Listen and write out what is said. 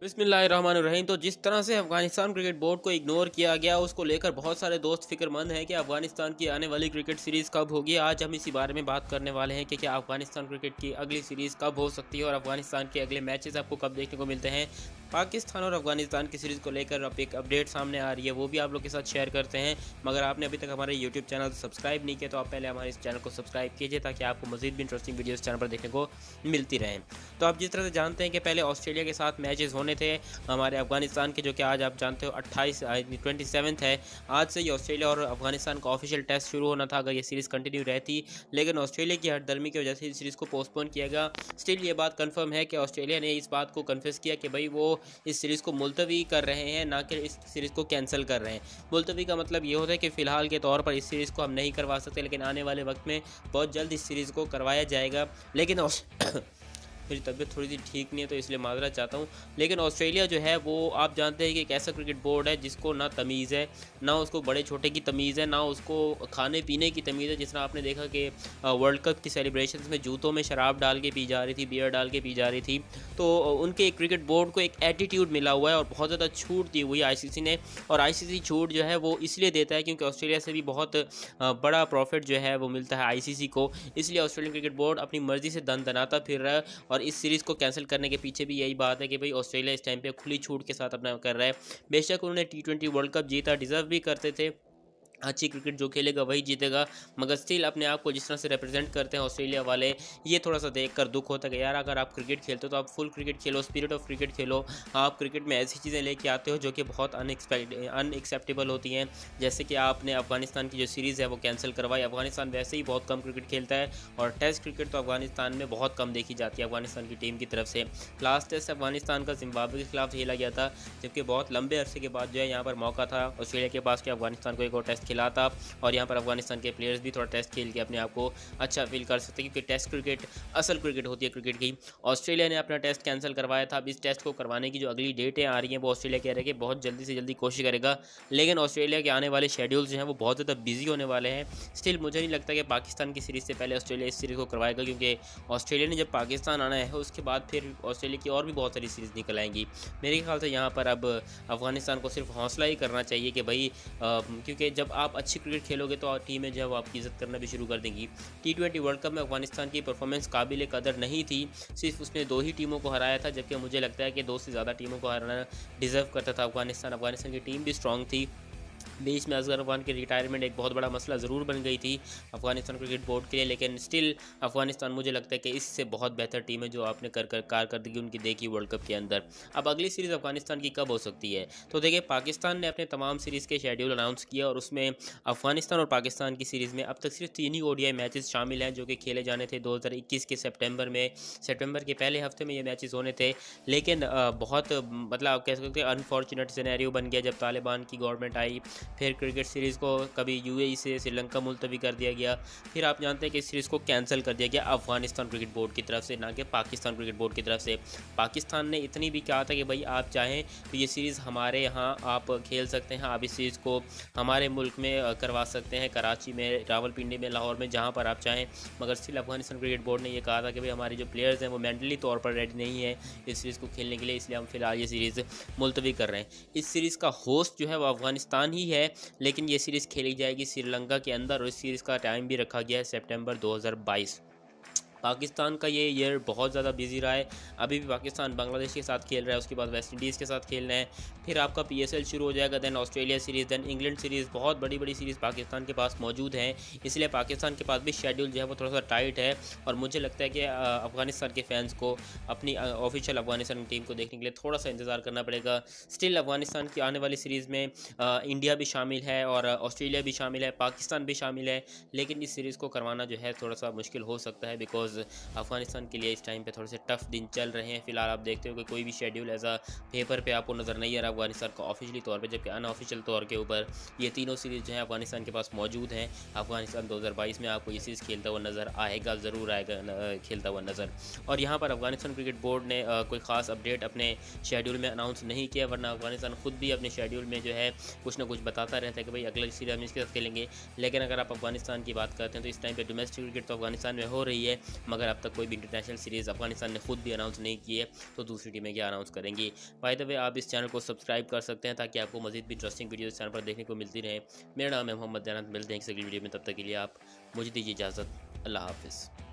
बिसमीम तो जिस तरह से अफगानिस्तान क्रिकेट बोर्ड को इग्नोर किया गया उसको लेकर बहुत सारे दोस्त फिक्रमंद हैं कि अफगानिस्तान की आने वाली क्रिकेट सीरीज़ कब होगी आज हम इसी बारे में बात करने वाले हैं कि क्या अफगानिस्तान क्रिकेट की अगली सीरीज़ कब हो सकती है और अफगानिस्तान के अगले मैचेस आपको कब देखने को मिलते हैं पाकिस्तान और अफगानिस्तान की सीरीज़ को लेकर अब एक अपडेट सामने आ रही है वो भी आप लोग के साथ शेयर करते हैं मगर आपने अभी तक हमारे यूट्यूब चैनल सब्सक्राइब नहीं किया तो आप पहले हमारे इस चैनल को सब्सक्राइब कीजिए ताकि आपको मजीद भी इंटरेस्टिंग वीडियोज़ चैनल पर देखने को मिलती रहें तो आप जिस तरह से जानते हैं कि पहले ऑस्ट्रेलिया के साथ मैचेज होने थे हमारे अफगानिस्तान के जो कि आज आप जानते हो अट्ठाईस ट्वेंटी है आज से ही ऑस्ट्रेलिया और अफगानिस्तान का ऑफिशियल टेस्ट शुरू होना था अगर ये सीरीज़ कंटिन्यू रहती लेकिन ऑस्ट्रेलिया की हटदर्मी की वजह से इस सीरीज़ को पोस्टपोन किया गया स्टिल ये बात कन्फर्म है कि ऑस्ट्रेलिया ने इस बात को कन्फेस किया कि भाई वो इस सीरीज़ को मुलतवी कर रहे हैं ना कि इस सीरीज़ को कैंसिल कर रहे हैं मुलतवी का मतलब ये होता है कि फ़िलहाल के तौर पर इस सीरीज़ को हम नहीं करवा सकते लेकिन आने वाले वक्त में बहुत जल्द इस सीरीज़ को करवाया जाएगा लेकिन मेरी तबीयत थोड़ी सी ठीक नहीं है तो इसलिए माजरा चाहता हूँ लेकिन ऑस्ट्रेलिया जो है वो आप जानते हैं कि एक ऐसा क्रिकेट बोर्ड है जिसको ना तमीज़ है ना उसको बड़े छोटे की तमीज़ है ना उसको खाने पीने की तमीज़ है जिस तरह आपने देखा कि वर्ल्ड कप की सेलिब्रेशन में जूतों में शराब डाल के पी जा रही थी बियर डाल के पी जा रही थी तो उनके क्रिकेट बोर्ड को एक एटीट्यूड मिला हुआ है और बहुत ज़्यादा छूट दी हुई आई ने और आई छूट जो है वो इसलिए देता है क्योंकि ऑस्ट्रेलिया से भी बहुत बड़ा प्रॉफिट जो है वो मिलता है आई को इसलिए ऑस्ट्रेलियन क्रिकेट बोर्ड अपनी मर्ज़ी से दन दनाता फिर रहा है और और इस सीरीज़ को कैंसिल करने के पीछे भी यही बात है कि भाई ऑस्ट्रेलिया इस टाइम पर खुली छूट के साथ अपना कर रहा है बेशक उन्होंने टी वर्ल्ड कप जीता डिज़र्व भी करते थे अच्छी क्रिकेट जो खेलेगा वही जीतेगा मगर स्टिल अपने आप को जिस तरह से रिप्रेजेंट करते हैं ऑस्ट्रेलिया वाले ये थोड़ा सा देख कर दुख होता है यार अगर आप क्रिकेट खेलते हो तो आप फुल क्रिकेट खेलो स्पिरिट ऑफ क्रिकेट खेलो आप क्रिकेट में ऐसी चीज़ें लेके आते हो जो कि बहुत अनएक्सपेक्ट अनएक्सेप्टेबल होती हैं जैसे कि आपने अफगानिस्तान की जो सीरीज़ है वो कैंसिल करवाई अफगानिस्तान वैसे ही बहुत कम क्रिकेट खेलता है और टेस्ट क्रिकेट तो अफगानिस्तान में बहुत कम देखी जाती है अफगानिस्तान की टीम की तरफ से लास्ट टेस्ट अफगानिस्तान का जिम्बाब्वे के खिलाफ खेला गया था जबकि बहुत लंबे अरसे के बाद जो है यहाँ पर मौका था ऑस्ट्रेलिया के पास कि अफगानिस्तान को एक और टेस्ट खेला था और यहाँ पर अफगानिस्तान के प्लेयर्स भी थोड़ा टेस्ट खेल के अपने आप को अच्छा फील कर सकते क्योंकि टेस्ट क्रिकेट असल क्रिकेट होती है क्रिकेट की ऑस्ट्रेलिया ने अपना टेस्ट कैंसिल करवाया था अब इस टेस्ट को करवाने की जो अगली डेटें आ रही हैं वो ऑस्ट्रेलिया कह रहे हैं कि बहुत जल्दी से जल्दी कोशिश करेगा लेकिन ऑस्ट्रेलिया के आने वाले शेड्यूल्स जो हैं वो बहुत ज़्यादा बिजी होने वाले हैं स्टिल मुझे नहीं लगता कि पाकिस्तान की सीरीज़ से पहले ऑस्ट्रेलिया इस सीरीज़ को करवाएगा क्योंकि ऑस्ट्रेलिया ने जब पाकिस्तान आना है उसके बाद फिर ऑस्ट्रेलिया की और भी बहुत सारी सीरीज़ निकल आएंगी मेरे ख्याल से यहाँ पर अब अफगानिस्तान को सिर्फ हौसला ही करना चाहिए कि भाई क्योंकि जब आप अच्छी क्रिकेट खेलोगे तो टीमें जो है वो आपकी इज्जत करना भी शुरू कर देंगी टी ट्वेंटी वर्ल्ड कप में अफगानिस्तान की परफॉर्मेंस काबिल कदर नहीं थी सिर्फ उसने दो ही टीमों को हराया था जबकि मुझे लगता है कि दो से ज़्यादा टीमों को हराना डिज़र्व करता था अफगानिस्तान अफगानिस्तान की टीम भी स्ट्रांग थी बीच में असगर अफगान की रिटायरमेंट एक बहुत बड़ा मसला ज़रूर बन गई थी अफगानिस्तान क्रिकेट बोर्ड के लिए लेकिन स्टिल अफगानिस्तान मुझे लगता है कि इससे बहुत बेहतर टीम है जो आपने कर कर कारकर्दगी उनकी देखी वर्ल्ड कप के अंदर अब अगली सीरीज़ अफगानिस्तान की कब हो सकती है तो देखिए पाकिस्तान ने अपने तमाम सीरीज़ के शेड्यूल अनाउंस किया और उसमें अफगानिस्तान और पाकिस्तान की सीरीज़ में अब तक सिर्फ तीन ही ओ डी शामिल हैं जो कि खेले जाने थे दो के सेप्टेम्बर में सेप्टेम्बर के पहले हफ्ते में ये मैचेज़ होने थे लेकिन बहुत मतलब आप कह सकते हैं अनफॉर्चुनेट सिनेरियो बन गया जब तालिबान की गवर्नमेंट आई फिर क्रिकेट सीरीज़ को कभी यू से श्रीलंका मुलतवी कर दिया गया फिर आप जानते हैं कि इस सीरीज़ को कैंसिल कर दिया गया अफगानिस्तान क्रिकेट बोर्ड की तरफ से ना कि पाकिस्तान क्रिकेट बोर्ड की तरफ से पाकिस्तान ने इतनी भी कहा था कि भाई आप चाहें तो ये सीरीज़ हमारे यहाँ आप खेल सकते हैं आप इस सीरीज़ को हमारे मुल्क में करवा सकते हैं कराची में रावलपिंडी में लाहौर में जहाँ पर आप चाहें मगर स्टिल अफगानिस्तान क्रिकेट बोर्ड ने यह कहा था कि भाई हमारे जो प्लेयर्स हैं वो मैंटली तौर पर रेडी नहीं है इस सीरीज़ को खेलने के लिए इसलिए हम फिलहाल ये सीरीज़ मुलतवी कर रहे हैं इस सीरीज़ का होस्ट जो है वो अफगानिस्तान ही है है लेकिन ये सीरीज़ खेली जाएगी श्रीलंका के अंदर और इस सीरीज़ का टाइम भी रखा गया है सेप्टेम्बर दो पाकिस्तान का ये ईयर बहुत ज़्यादा बिजी रहा है अभी भी पाकिस्तान बांग्लादेश के साथ खेल रहा है उसके बाद वेस्ट इंडीज़ के साथ खेल रहे हैं फिर आपका पी शुरू हो जाएगा then Australia series then England series बहुत बड़ी बड़ी सीरीज़ पाकिस्तान के पास मौजूद हैं इसलिए पाकिस्तान के पास भी शेड्यूल जो है वो थोड़ा सा टाइट है और मुझे लगता है कि अफगानिस्तान के फैंस को अपनी ऑफिशियल अफगानिस्तान टीम को देखने के लिए थोड़ा सा इंतज़ार करना पड़ेगा स्टिल अफगानिस्तान की आने वाली सीरीज़ में इंडिया भी शामिल है और ऑस्ट्रेलिया भी शामिल है पाकिस्तान भी शामिल है लेकिन इस सीरीज़ को करवाना जो है थोड़ा सा मुश्किल हो सकता है बिकॉज बिकॉज अफगानिस्तान के लिए इस टाइम पे थोड़े से टफ दिन चल रहे हैं फिलहाल आप देखते हो कि कोई भी शेड्यूल एज आ पेपर पे आपको नज़र नहीं आ रहा अफगानिस्तान का ऑफिशियली तौर पर जबकि अनऑफिशियल तौर के ऊपर ये तीनों सीरीज़ जो है अफगानिस्तान के पास मौजूद हैं अफगानिस्तान दो में आपको ये सीरीज़ खेलता हुआ नज़र आएगा ज़रूर आएगा खेलता हुआ नज़र और यहाँ पर अफगानिस्तान क्रिकेट बोर्ड ने कोई ख़ास अपडेट अपने शेड्यूल में अनाउंस नहीं किया वरना अफगानिस्तान खुद भी अपने शेड्यूल में जो है कुछ ना कुछ बताता रहता है कि भाई अगला सीरीज हम इसके साथ खेलेंगे लेकिन अगर आप अफगानिस्तान की बात करते हैं तो इस टाइम पर डोमेस्टिक क्रिकेट तो अफगानिस्तान में हो रही है मगर अब तक कोई भी इंटरनेशनल सीरीज़ अफगानिस्तान ने खुद भी अनाउंस नहीं की है तो दूसरी टीमें क्या अनाउंस करेंगी बाई द वे आप इस चैनल को सब्सक्राइब कर सकते हैं ताकि आपको मजीद भी इंटरेस्टिंग वीडियो इस चैनल पर देखने को मिलती रहे मेरा नाम है मोहम्मद जैनत मिलते हैं अगली वीडियो में तब तक के लिए आप मुझे दीजिए इजाज़त अल्लाह हाफिज़